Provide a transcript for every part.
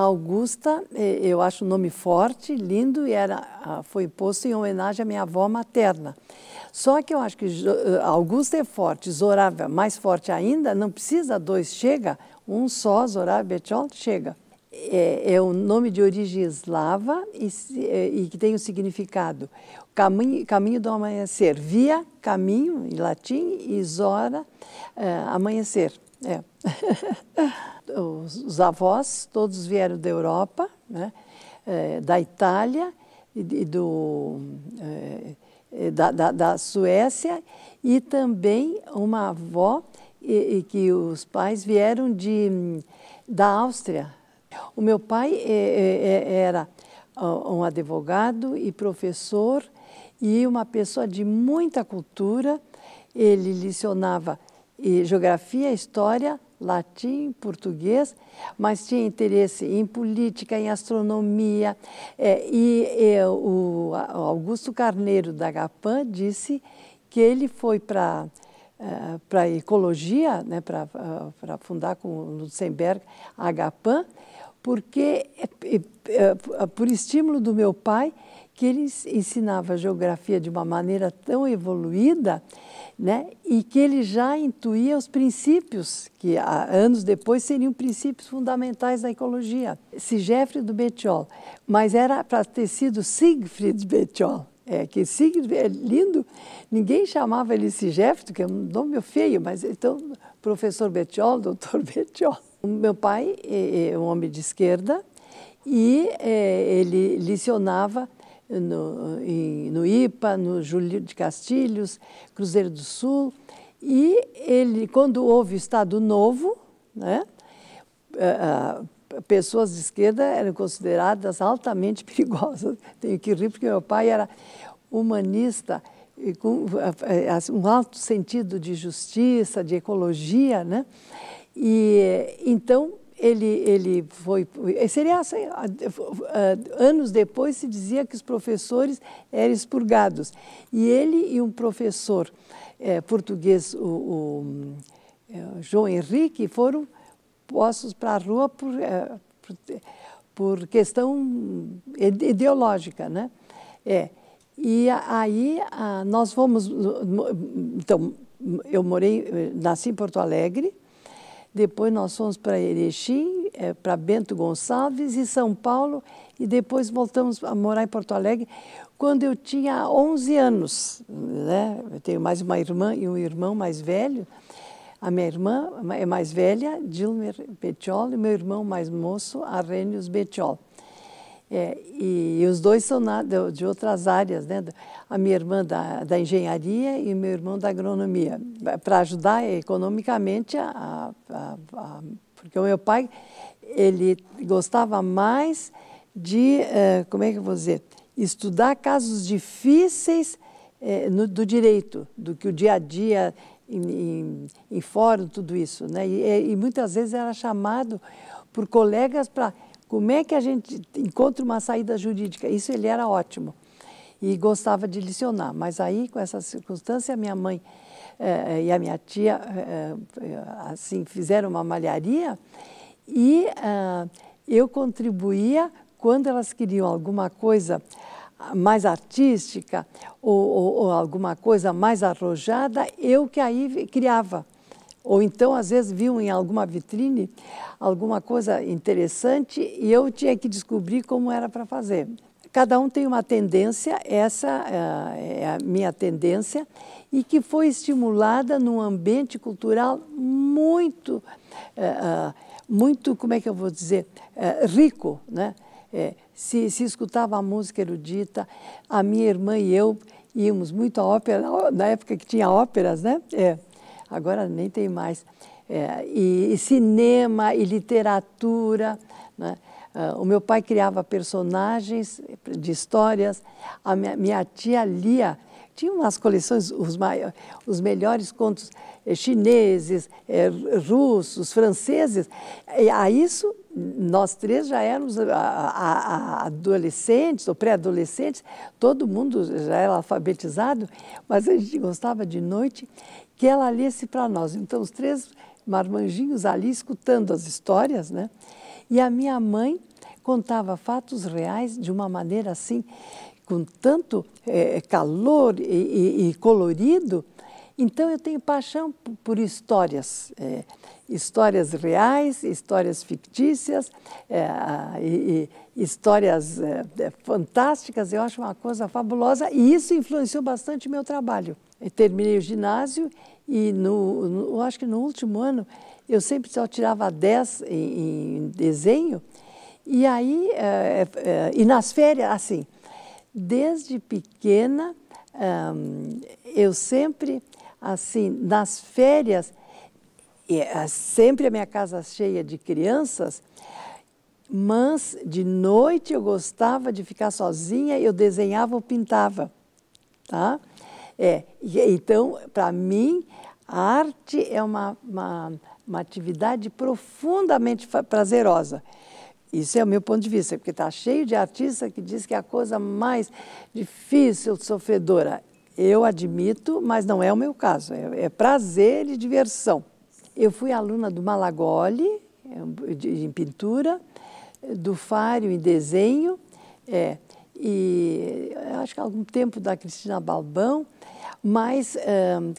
Augusta, eh, eu acho um nome forte, lindo, e era, ah, foi posto em homenagem à minha avó materna. Só que eu acho que eh, Augusta é forte, Zorávia mais forte ainda, não precisa dois, chega, um só, Zorávia Betchol, chega. É, é, um nome de origem eslava e, eh, e que tem o um significado caminho, caminho do amanhecer, via, caminho, em latim, e zora, é, amanhecer. É. os, os, avós todos vieram da Europa, né? é, da Itália e, e do, é, é, da, da, da, Suécia e também uma avó e, e que os pais vieram de, da Áustria. O meu pai é, é, é era um advogado e professor e uma pessoa de muita cultura. Ele licionava eh, geografia, história, latim, português, mas tinha interesse em política, em astronomia. É, e é, o Augusto Carneiro da Gapan disse que ele foi para uh, é, para ecologia, né, para para fundar com o Lutzenberg a Gapan, porque é, é, por estímulo do meu pai que ele ensinava geografia de uma maneira tão evoluída né? e que ele já intuía os princípios que anos depois seriam princípios fundamentais da ecologia. Se Jeffrey do Betiol, mas era para ter sido Siegfried Betiol, É, que Siegfried é lindo, ninguém chamava ele Sigefrido, que é um nome feio, mas então, professor Betiol, doutor Betiol. meu pai é, é um homem de esquerda e é, ele licionava no, em, no IPA, no Júlio de Castilhos, Cruzeiro do Sul. E ele, quando houve o Estado Novo, né, pessoas de esquerda eram consideradas altamente perigosas. Tenho que rir porque meu pai era humanista e com eh, assim, um alto sentido de justiça, de ecologia, né? E então ele, ele foi. Eh, seria assim, eh, anos depois se dizia que os professores eram expurgados. E ele e um professor é, português, o, o é, João Henrique, foram postos para a rua por, é, por, por, questão ideológica. Né? É. E aí a, nós fomos. Então, eu morei, nasci em Porto Alegre depois nós fomos para Erechim, é, para Bento Gonçalves e São Paulo, e depois voltamos a morar em Porto Alegre quando eu tinha 11 anos. Né? Eu tenho mais uma irmã e um irmão mais velho. A minha irmã é mais velha, Dilmer Betiol, e meu irmão mais moço, Arrhenius Betiol. É, e, e, os dois são na, de, de, outras áreas, né? A minha irmã da, da engenharia e meu irmão da agronomia, para ajudar economicamente, a, a, a, porque o meu pai ele gostava mais de, eh, como é que eu vou dizer, estudar casos difíceis eh, no, do direito, do que o dia a dia em, em, em fórum, tudo isso, né? E, e muitas vezes era chamado por colegas para como é que a gente encontra uma saída jurídica? Isso ele era ótimo e gostava de licionar, mas aí, com essa circunstância, minha mãe eh, eh, e a minha tia eh, eh, eh assim fizeram uma malharia e eh, eu contribuía quando elas queriam alguma coisa mais artística ou, ou, ou alguma coisa mais arrojada, eu que aí criava. Ou então, às vezes, viam em alguma vitrine alguma coisa interessante e eu tinha que descobrir como era para fazer. Cada um tem uma tendência, essa eh, é a minha tendência, e que foi estimulada num ambiente cultural muito, eh, ah, muito, como é que eu vou dizer, eh, rico, né? se, se, escutava a música erudita, a minha irmã e eu íamos muito à ópera, na época que tinha óperas, né? É agora nem tem mais. É, e, e, cinema e literatura. Né? Uh, o meu pai criava personagens de histórias. A minha, minha tia lia, tinha umas coleções, os, maiores, os melhores contos eh, chineses, eh, russos, franceses. E a isso, nós três já éramos a, a, a adolescentes ou pré-adolescentes, todo mundo já era alfabetizado, mas a gente gostava de noite que ela lesse para nós. Então, os três marmanjinhos ali escutando as histórias, né? E a minha mãe contava fatos reais de uma maneira assim, com tanto é, calor e, e, e, colorido. Então, eu tenho paixão por histórias, é, histórias reais, histórias fictícias, é, e, histórias fantásticas. Eu acho uma coisa fabulosa e isso influenciou bastante meu trabalho terminei o ginásio e no, no, acho que no último ano eu sempre só tirava 10 em, em desenho. E aí, é, é, e nas férias, assim, desde pequena, eh, eu sempre, assim, nas férias, sempre a minha casa cheia de crianças, mas de noite eu gostava de ficar sozinha, eu desenhava ou pintava, tá? É, então, para mim, a arte é uma, uma, uma atividade profundamente prazerosa. Isso é o meu ponto de vista, porque está cheio de artista que diz que é a coisa mais difícil, sofredora. Eu admito, mas não é o meu caso. É, é prazer e diversão. Eu fui aluna do Malagoli, em pintura, do Fário em desenho, é, e acho que há algum tempo da Cristina Balbão, mas,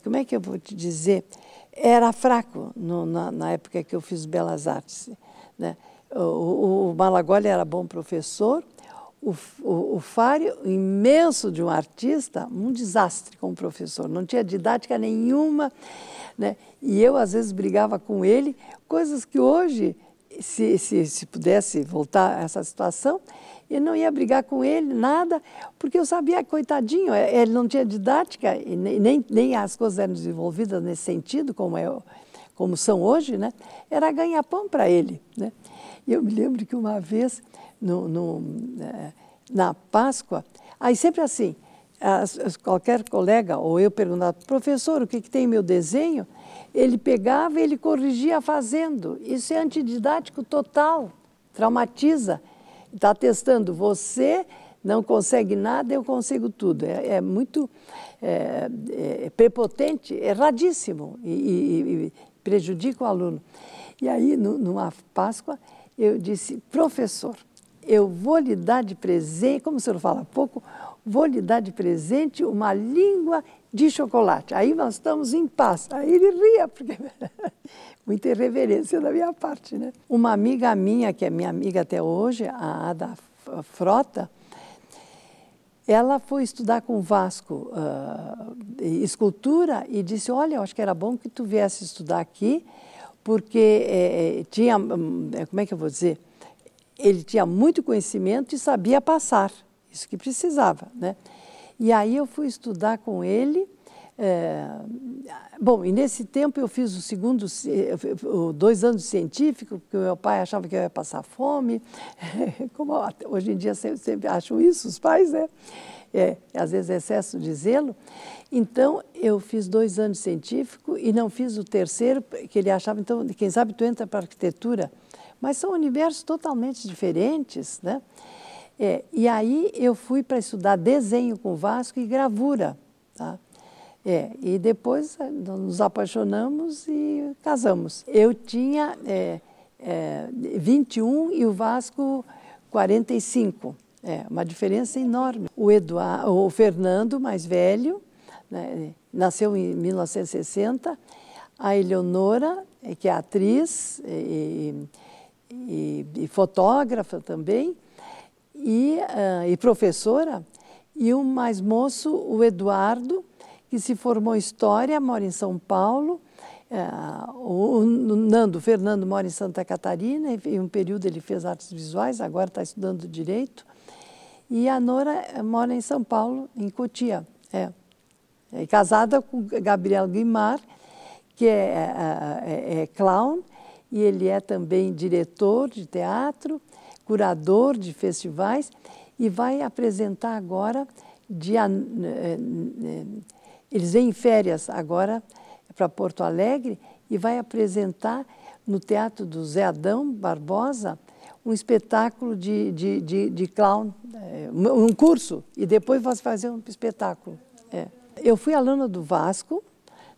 como é que eu vou te dizer? Era fraco no, na, na, época que eu fiz Belas Artes. Né? O, o Malagoli era bom professor, o, o, o Fário, imenso de um artista, um desastre como professor, não tinha didática nenhuma. Né? E eu, às vezes, brigava com ele, coisas que hoje, se, se, se pudesse voltar a essa situação, eu não ia brigar com ele, nada, porque eu sabia, coitadinho, é, ele não tinha didática, e nem, nem as coisas eram desenvolvidas nesse sentido, como, é, como são hoje, né? Era ganhar pão para ele, né? E eu me lembro que uma vez, no, no, eh, na Páscoa, aí sempre assim, as, qualquer colega ou eu perguntava, professor, o que, que tem meu desenho? Ele pegava e ele corrigia fazendo. Isso é antididático total, traumatiza está testando você, não consegue nada, eu consigo tudo. É, é muito é, é, é prepotente, erradíssimo e, e, e, prejudica o aluno. E aí, no, numa Páscoa, eu disse, professor, eu vou lhe dar de presente, como o senhor fala há pouco, vou lhe dar de presente uma língua de chocolate. Aí nós estamos em paz. Aí ele ria, porque muita irreverência da minha parte, né? Uma amiga minha, que é minha amiga até hoje, a Ada Frota, ela foi estudar com o Vasco uh, escultura e disse, olha, eu acho que era bom que tu viesse estudar aqui, porque eh, eh, tinha, hum, eh, como é que eu vou dizer, ele tinha muito conhecimento e sabia passar, isso que precisava, né? E aí eu fui estudar com ele. É, bom, e nesse tempo eu fiz o segundo, dois anos científico, porque meu pai achava que eu ia passar fome. Como hoje em dia sempre, sempre acham isso os pais, né? É, às vezes é excesso de zelo. Então, eu fiz dois anos científico e não fiz o terceiro, que ele achava, então, quem sabe tu entra para arquitetura. Mas são universos totalmente diferentes, né? É, e aí eu fui para estudar desenho com Vasco e gravura. Tá? É, e depois eh, nos apaixonamos e casamos. Eu tinha é, é, 21 e o Vasco 45. É uma diferença enorme. O, Eduardo, o Fernando, mais velho, né, nasceu em 1960. A Eleonora, eh, que é atriz eh, e, e, e fotógrafa também, e, uh, e professora, e o mais moço, o Eduardo, que se formou em História, mora em São Paulo. Uh, o Nando, Fernando mora em Santa Catarina, em um período ele fez artes visuais, agora está estudando Direito. E a Nora eh, mora em São Paulo, em Cotia. É. é casada com Gabriel Guimar, que é, é, é, clown, e ele é também diretor de teatro curador de festivais, e vai apresentar agora. Dia, eh, eh, eh, eles vêm em férias agora para Porto Alegre e vai apresentar no Teatro do Zé Adão Barbosa um espetáculo de, de, de, de clown, um curso, e depois vai fazer um espetáculo. É. Eu fui aluna do Vasco,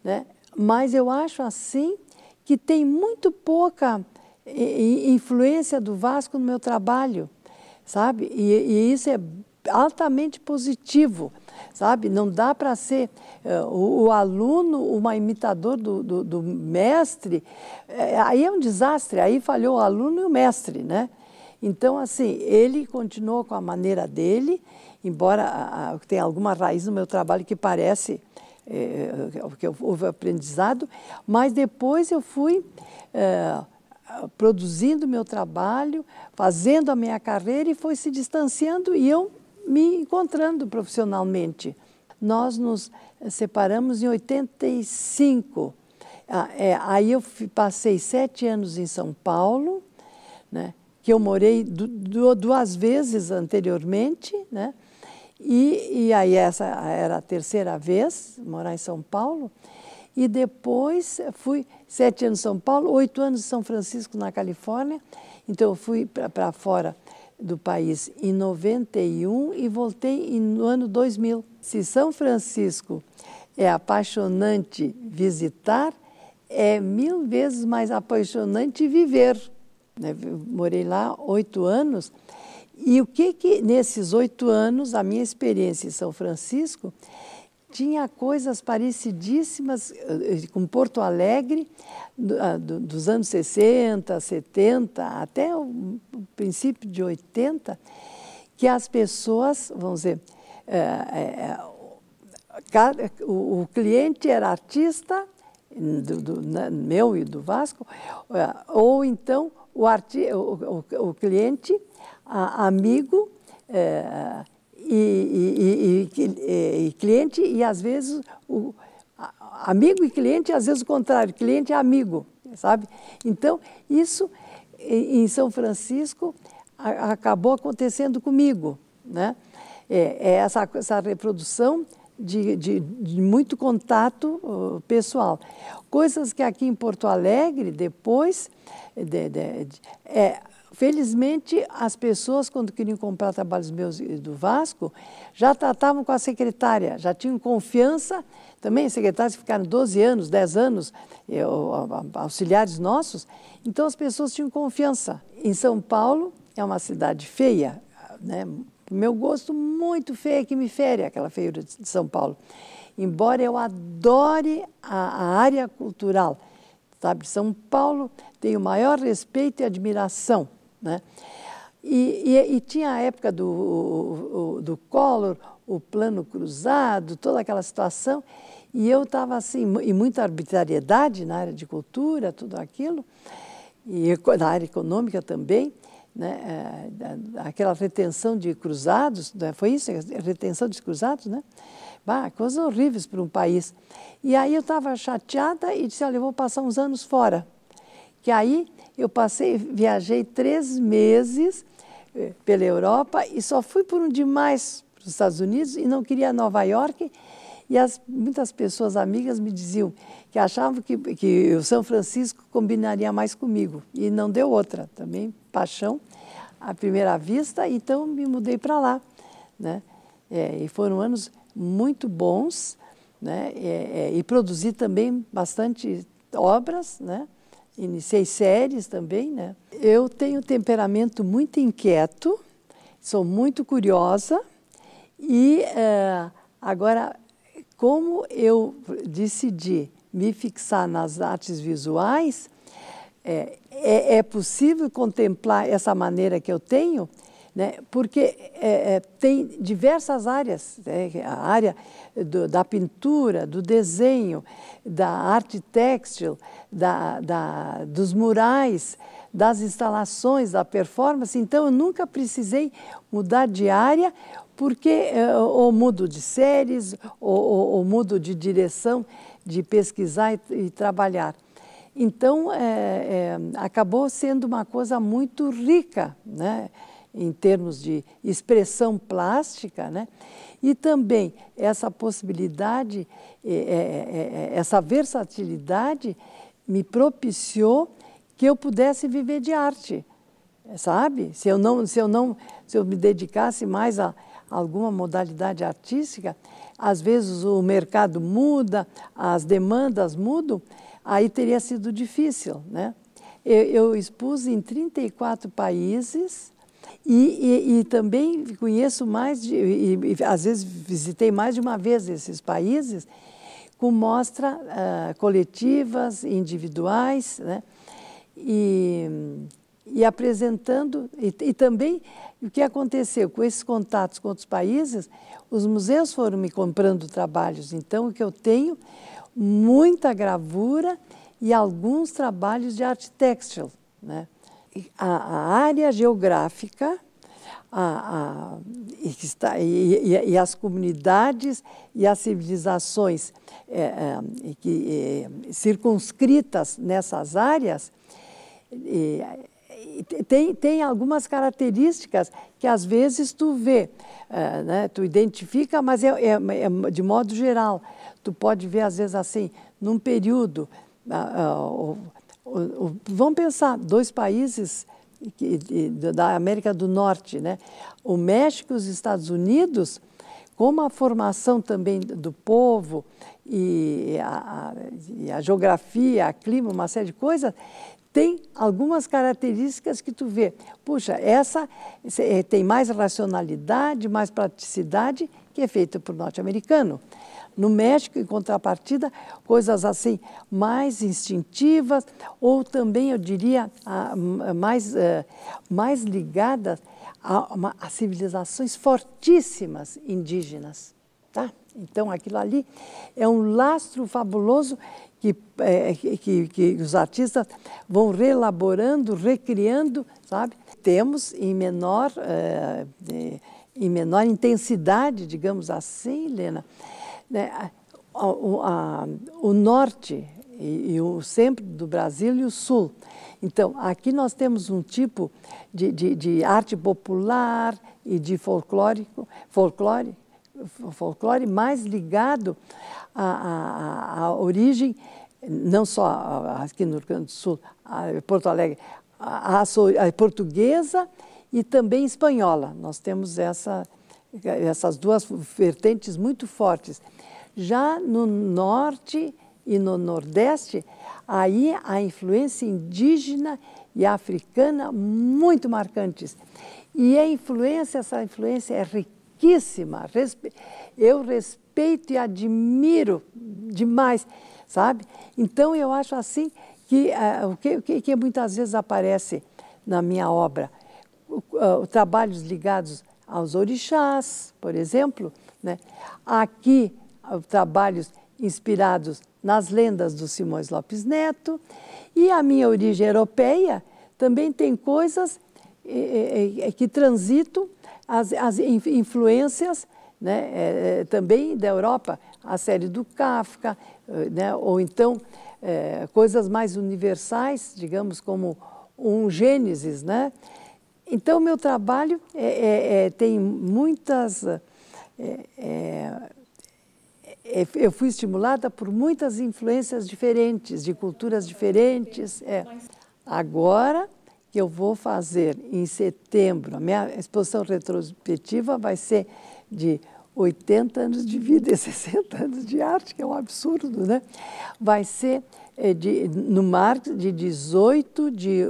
né, mas eu acho assim que tem muito pouca influência do Vasco no meu trabalho, sabe? E, e isso é altamente positivo, sabe? Não dá para ser uh, o, o, aluno uma imitador do, do, do mestre, é, aí é um desastre, aí falhou o aluno e o mestre, né? Então, assim, ele continuou com a maneira dele, embora ah, ah, tem tenha alguma raiz no meu trabalho que parece é, que houve aprendizado, mas depois eu fui produzindo meu trabalho, fazendo a minha carreira e foi se distanciando e eu me encontrando profissionalmente. Nós nos separamos em 85. Ah, é, aí eu passei sete anos em São Paulo, né, que eu morei duas vezes anteriormente, né, e, e aí essa era a terceira vez morar em São Paulo. E depois fui sete anos em São Paulo, oito anos em São Francisco, na Califórnia. Então, eu fui para fora do país em 91 e voltei no ano 2000. Se São Francisco é apaixonante visitar, é mil vezes mais apaixonante viver. Né? morei lá oito anos e o que que nesses oito anos a minha experiência em São Francisco tinha coisas parecidíssimas eh, eh, com Porto Alegre ah, dos anos 60, 70, até o princípio de 80, que as pessoas, vamos dizer, é, é, o, o cliente era artista, do, do né, meu e do Vasco, ou então o, arti, o, o, o cliente a, amigo é, e, e, e, cliente, e às vezes o amigo e cliente, às vezes o contrário, cliente é amigo, sabe? Então, isso em São Francisco acabou acontecendo comigo, né? É, é, essa, essa reprodução de, de, de, muito contato uh, pessoal. Coisas que aqui em Porto Alegre, depois, de, é, Felizmente, as pessoas, quando queriam comprar trabalhos meus e do Vasco, já tratavam com a secretária, já tinham confiança. Também secretários ficaram 12 anos, 10 anos, eu, eh, auxiliares nossos. Então, as pessoas tinham confiança. Em São Paulo, é uma cidade feia, né? meu gosto, muito feia, que me fere aquela feiura de São Paulo. Embora eu adore a, a área cultural, sabe? São Paulo tem o maior respeito e admiração né? E, e, e, tinha a época do, o, o, do Collor, o plano cruzado, toda aquela situação, e eu estava assim, e muita arbitrariedade na área de cultura, tudo aquilo, e na área econômica também, né? É, aquela retenção de cruzados, né? foi isso, retenção de cruzados, né? Bah, coisas horríveis para um país. E aí eu estava chateada e disse, olha, eu vou passar uns anos fora. Que aí eu passei, viajei três meses eh, pela Europa e só fui por um demais para os Estados Unidos e não queria Nova York. E as, muitas pessoas amigas me diziam que achavam que, que o São Francisco combinaria mais comigo. E não deu outra também, paixão à primeira vista, então me mudei para lá. Né? É, e foram anos muito bons, né? É, é, e produzi também bastante obras, né? iniciei séries também, né? Eu tenho um temperamento muito inquieto, sou muito curiosa e eh, agora, como eu decidi me fixar nas artes visuais, eh, é, é possível contemplar essa maneira que eu tenho né? porque é, é, tem diversas áreas, né? a área do, da pintura, do desenho, da arte textil, da, da, dos murais, das instalações, da performance, então eu nunca precisei mudar de área porque é, ou mudo de séries, ou, ou, ou mudo de direção, de pesquisar e, e trabalhar. Então, é, é, acabou sendo uma coisa muito rica, né? em termos de expressão plástica, né? e também essa possibilidade, é, é, é, essa versatilidade me propiciou que eu pudesse viver de arte, sabe? Se eu não, se eu não, se eu me dedicasse mais a, alguma modalidade artística, às vezes o mercado muda, as demandas mudam, aí teria sido difícil, né? Eu, eu expus em 34 países e, e, e, também conheço mais, de, e, e, às vezes visitei mais de uma vez esses países, com mostras uh, ah, coletivas, individuais, né? e, e apresentando, e, também o que aconteceu com esses contatos com outros países, os museus foram me comprando trabalhos, então o que eu tenho, muita gravura e alguns trabalhos de arte textil, né? a, área geográfica a, a, e, está, e, e, e, as comunidades e as civilizações é, é, que, é, circunscritas nessas áreas tem, tem algumas características que às vezes tu vê, é, né? tu identifica, mas é, é, é, de modo geral. Tu pode ver, às vezes, assim, num período. Uh, uh, Vamos pensar, dois países da América do Norte, né? o México e os Estados Unidos, como a formação também do povo e a, e a geografia, a clima, uma série de coisas, tem algumas características que tu vê. Puxa, essa eh, tem mais racionalidade, mais praticidade que é feito por norte-americano. No México, em contrapartida, coisas assim mais instintivas ou também, eu diria, a, a mais, eh, mais ligadas a, civilizações fortíssimas indígenas. Tá? Então, aquilo ali é um lastro fabuloso que, é, que, que os artistas vão reelaborando, recriando, sabe? Temos em menor... Eh, em menor intensidade, digamos assim, Helena, né, a, o norte e, e, o centro do Brasil e o sul. Então, aqui nós temos um tipo de, de, de arte popular e de folclórico, folclore, folclore mais ligado à, à, à origem, não só aqui no Rio Grande do Sul, a Porto Alegre, a, a, a portuguesa e também espanhola. Nós temos essa, essas duas vertentes muito fortes. Já no norte e no nordeste, aí a influência indígena e africana muito marcantes. E a influência, essa influência é riquíssima. Eu respeito e admiro demais, sabe? Então eu acho assim que eh, o que, que muitas vezes aparece na minha obra uh, trabalhos ligados aos orixás, por exemplo. Né? Aqui, ah, trabalhos inspirados nas lendas do Simões Lopes Neto. E a minha origem europeia também tem coisas eh, eh, eh, que transitam as, as influências né, também da Europa, a série do Kafka, né, ou então é, coisas mais universais, digamos, como um Gênesis, né, então, meu trabalho é, é, é tem muitas. Eh, eh, eh, eu fui estimulada por muitas influências diferentes, de culturas diferentes. É. Agora, eu vou fazer em setembro, a minha exposição retrospectiva vai ser de 80 anos de vida e 60 anos de arte, que é um absurdo, né? Vai ser de, no Marx, de 18 de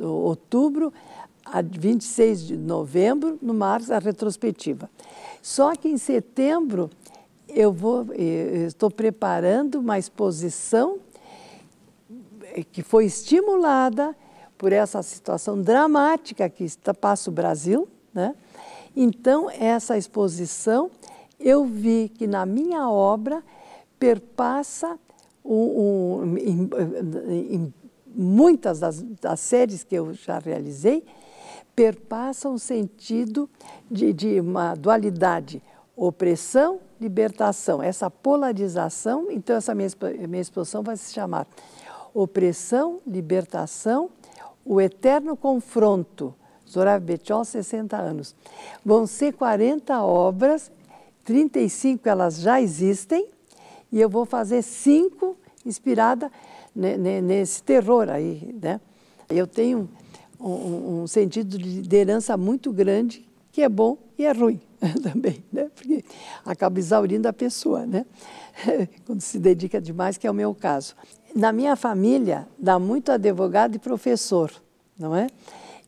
outubro a 26 de novembro, no março, a retrospectiva. Só que em setembro eu vou eh, eu estou preparando uma exposição eh, que foi estimulada por essa situação dramática que está, passa o Brasil, né? Então essa exposição eu vi que na minha obra perpassa um, um, em, em, muitas das, das séries que eu já realizei, perpassa um sentido de, de uma dualidade, opressão, libertação, essa polarização. Então, essa minha, minha exposição vai se chamar Opressão, Libertação, o Eterno Confronto. Zorav Betchol, 60 anos. Vão ser 40 obras, 35 elas já existem, e eu vou fazer cinco inspirada nesse terror aí, né? Eu tenho um, um sentido de liderança muito grande, que é bom e é ruim também, né? Porque acaba exaurindo a pessoa, né? Quando se dedica demais, que é o meu caso. Na minha família, dá muito advogado e professor, não é?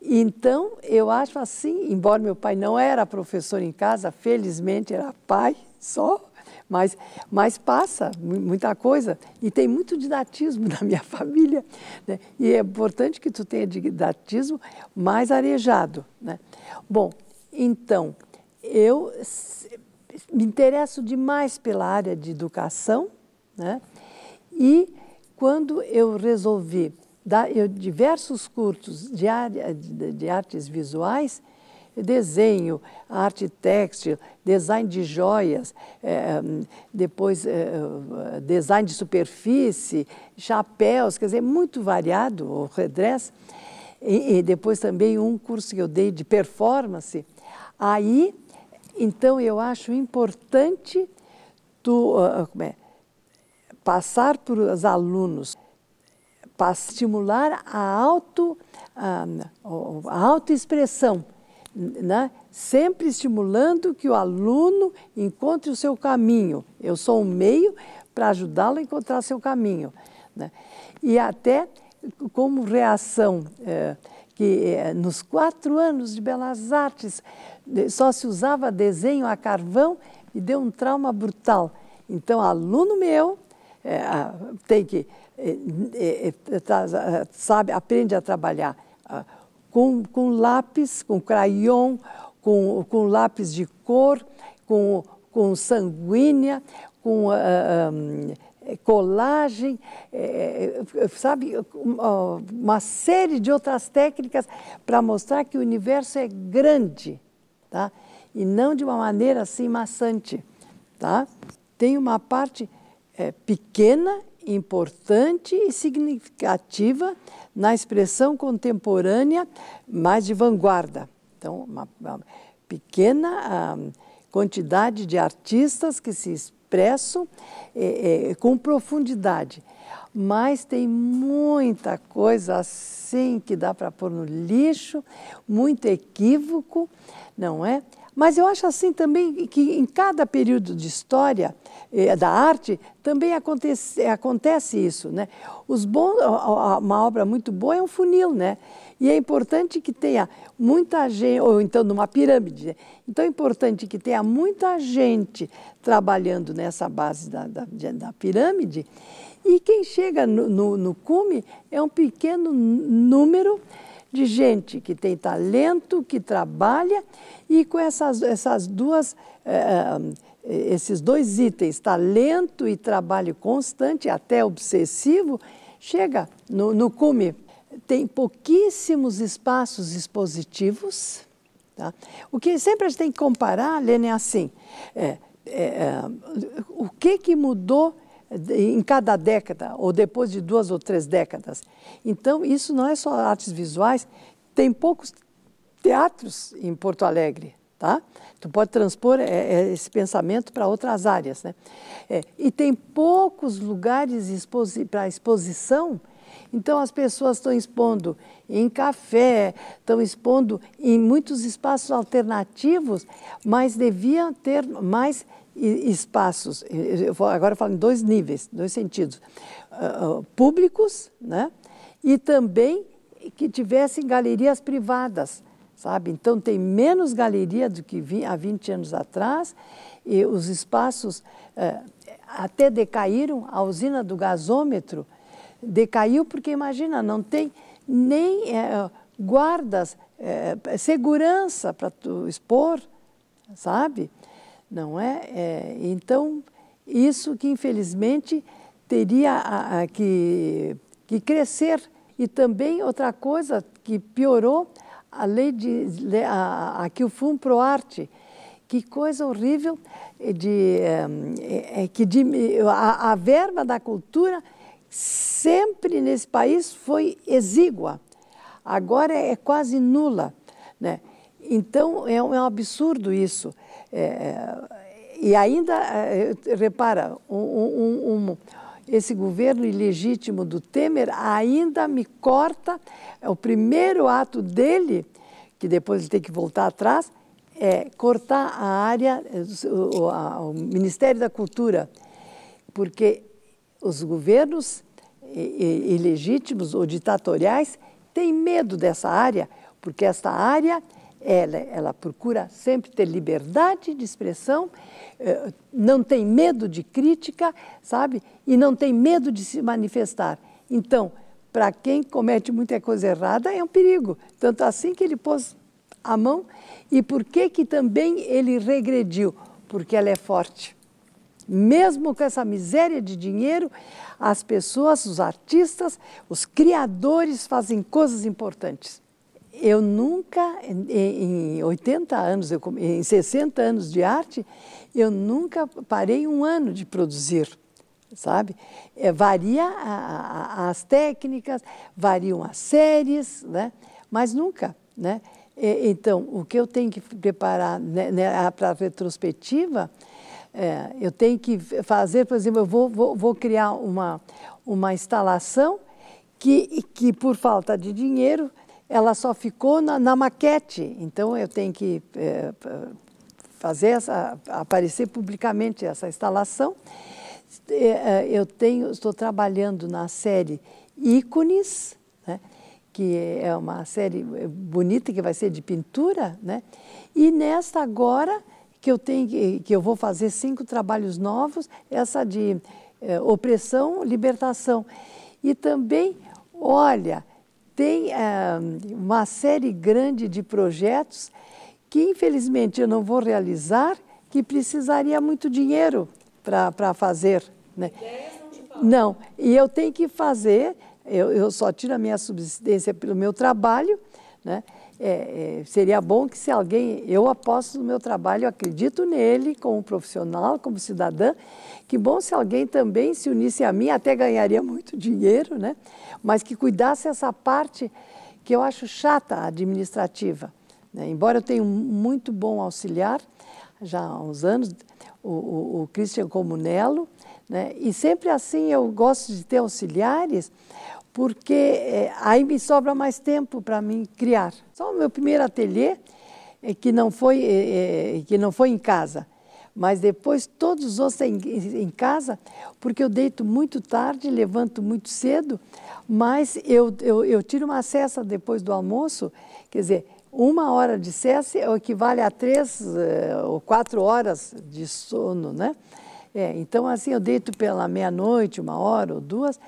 Então, eu acho assim, embora meu pai não era professor em casa, felizmente era pai só, mas, mas passa muita coisa e tem muito didatismo na minha família. Né? E é importante que tu tenha didatismo mais arejado. Né? Bom, então, eu me interesso demais pela área de educação né? e quando eu resolvi dar eu, diversos cursos de, área, de, de artes visuais, desenho, arte têxtil, design de joias, é, depois é, design de superfície, chapéus, quer dizer, muito variado, o redress. E, e depois também um curso que eu dei de performance. Aí, então, eu acho importante tu, ah, ah, é, passar para os alunos, para estimular a, auto, a, ah, a autoexpressão né? sempre estimulando que o aluno encontre o seu caminho. Eu sou um meio para ajudá-lo a encontrar seu caminho. Né? E até como reação, é, que é, nos quatro anos de Belas Artes eh, só se usava desenho a carvão e deu um trauma brutal. Então, aluno meu é, tem que, sabe, aprende a trabalhar com, com lápis, com crayon, com, com lápis de cor, com, com sanguínea, com uh, um, colagem, é, sabe, uma série de outras técnicas para mostrar que o universo é grande, tá? E não de uma maneira assim maçante, tá? Tem uma parte é, pequena, importante e significativa na expressão contemporânea mais de vanguarda. Então, uma, uma pequena um, ah, quantidade de artistas que se expressam é, é, com profundidade, mas tem muita coisa assim que dá para pôr no lixo, muito equívoco, não é? Mas eu acho assim também que em cada período de história eh, da arte também acontece, acontece isso, né? Os bons, uma obra muito boa é um funil, né? E é importante que tenha muita gente, ou então numa pirâmide, né? então é importante que tenha muita gente trabalhando nessa base da, da, da pirâmide e quem chega no, no, no cume é um pequeno número de gente que tem talento, que trabalha e com essas, essas duas, eh, eh, esses dois itens, talento e trabalho constante, até obsessivo, chega no, no cume. Tem pouquíssimos espaços expositivos. Tá? O que sempre a gente tem que comparar, Lene, é assim, é, é, o que, que mudou em cada década, ou depois de duas ou três décadas. Então, isso não é só artes visuais, tem poucos teatros em Porto Alegre. Tá? Tu pode transpor é, é, esse pensamento para outras áreas. Né? É, e tem poucos lugares exposi para exposição, então as pessoas estão expondo em café, estão expondo em muitos espaços alternativos, mas deviam ter mais e espaços, eu vou, agora eu falo em dois níveis, dois sentidos, uh, públicos, né? E também que tivessem galerias privadas, sabe? Então tem menos galeria do que vi, há 20 anos atrás e os espaços uh, até decaíram, a usina do gasômetro decaiu porque, imagina, não tem nem uh, guardas, eh, segurança para tu expor, sabe? não é? é então, isso que infelizmente teria a, a, que, que crescer. E também outra coisa que piorou, a lei de a, a que o fumo pro arte. Que coisa horrível é de é, é, que de, a, a verba da cultura sempre nesse país foi exígua. Agora é quase nula, né? Então é, é um, absurdo isso. É, é e ainda, é, repara, um, um, esse governo ilegítimo do Temer ainda me corta. O primeiro ato dele, que depois ele tem que voltar atrás, é cortar a área, o, a, o Ministério da Cultura, porque os governos ilegítimos ou ditatoriais têm medo dessa área, porque essa área ela, ela procura sempre ter liberdade de expressão, eh, não tem medo de crítica, sabe? E não tem medo de se manifestar. Então, para quem comete muita coisa errada, é um perigo. Tanto assim que ele pôs a mão. E por que, que também ele regrediu? Porque ela é forte. Mesmo com essa miséria de dinheiro, as pessoas, os artistas, os criadores fazem coisas importantes eu nunca, em, 80 anos, em 60 anos de arte, eu nunca parei um ano de produzir, sabe? É, varia a, a, as técnicas, variam as séries, né? mas nunca, né? então, o que eu tenho que preparar né, para né, a retrospectiva, é, eu tenho que fazer, por exemplo, eu vou, vou, vou criar uma, uma instalação que, que, por falta de dinheiro, ela só ficou na, na maquete. Então eu tenho que é, fazer essa, aparecer publicamente essa instalação. Eh, eh, eu tenho, estou trabalhando na série Ícones, né? que é uma série bonita que vai ser de pintura, né? E nesta agora que eu tenho que eu vou fazer cinco trabalhos novos, essa de é, opressão, libertação e também, olha, tem ah, uma série grande de projetos que, infelizmente, eu não vou realizar, que precisaria muito dinheiro para fazer. Né? Não, e eu tenho que fazer, eu, eu só tiro a minha subsistência pelo meu trabalho, né? é, é, seria bom que se alguém, eu aposto no meu trabalho, eu acredito nele como profissional, como cidadã, que bom se alguém também se unisse a mim, até ganharia muito dinheiro, né? mas que cuidasse essa parte que eu acho chata, administrativa. Né? Embora eu tenha um muito bom auxiliar, já há uns anos, o, o, o Christian Comunello, né? e sempre assim eu gosto de ter auxiliares porque é, aí me sobra mais tempo para mim criar. Só o meu primeiro ateliê, é, que, não foi, é, é, que não foi em casa, mas depois todos os outros em, em, casa, porque eu deito muito tarde, levanto muito cedo, mas eu, eu, eu tiro uma cesta depois do almoço, quer dizer, uma hora de cessa é equivale a três uh, ou quatro horas de sono, né? É, então, assim, eu deito pela meia-noite, uma hora ou duas,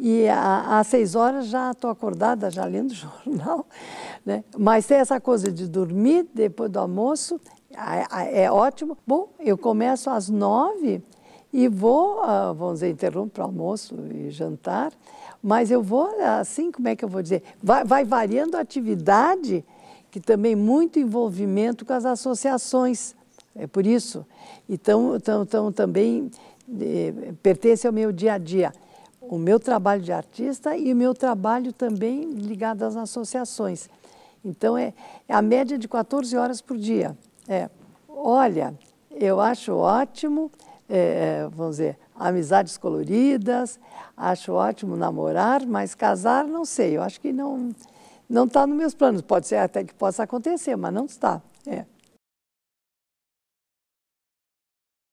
e às seis horas já estou acordada, já lendo jornal. Né? Mas tem essa coisa de dormir depois do almoço, é ótimo. Bom, eu começo às nove e vou, ah, vamos dizer, interrompo para almoço e jantar, mas eu vou, assim, como é que eu vou dizer? Vai, vai variando a atividade, que também muito envolvimento com as associações, é por isso. Então, então, também eh, pertence ao meu dia a dia o meu trabalho de artista e o meu trabalho também ligado às associações. Então, é, é a média de 14 horas por dia. É, olha, eu acho ótimo, é, é, vamos dizer, amizades coloridas, acho ótimo namorar, mas casar, não sei, eu acho que não não está nos meus planos. Pode ser até que possa acontecer, mas não está. É.